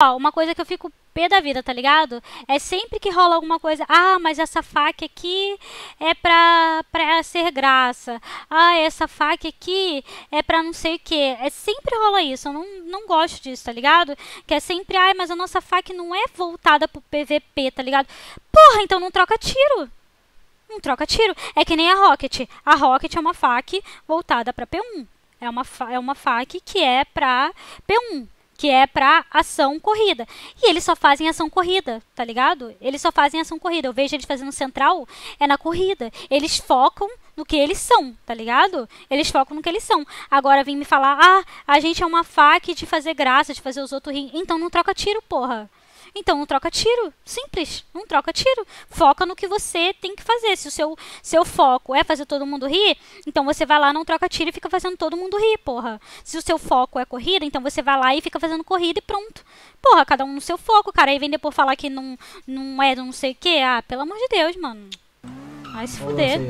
Ó, uma coisa que eu fico pé da vida, tá ligado? É sempre que rola alguma coisa, ah, mas essa faca aqui é pra, pra ser graça. Ah, essa faca aqui é pra não sei o que. É sempre rola isso, eu não, não gosto disso, tá ligado? Que é sempre, ai, ah, mas a nossa faca não é voltada pro PVP, tá ligado? Porra, então não troca tiro. Não troca tiro. É que nem a Rocket. A Rocket é uma faca voltada pra P1. É uma, é uma faca que é pra P1 que é para ação corrida. E eles só fazem ação corrida, tá ligado? Eles só fazem ação corrida. Eu vejo eles fazendo central é na corrida. Eles focam no que eles são, tá ligado? Eles focam no que eles são. Agora vem me falar: "Ah, a gente é uma faca de fazer graça, de fazer os outros rir". Então não troca tiro, porra. Então não troca tiro. Simples. Não troca tiro. Foca no que você tem que fazer. Se o seu, seu foco é fazer todo mundo rir, então você vai lá, não troca tiro e fica fazendo todo mundo rir, porra. Se o seu foco é corrida, então você vai lá e fica fazendo corrida e pronto. Porra, cada um no seu foco, cara. Aí vem depois falar que não, não é não sei o que. Ah, pelo amor de Deus, mano. Vai se fuder.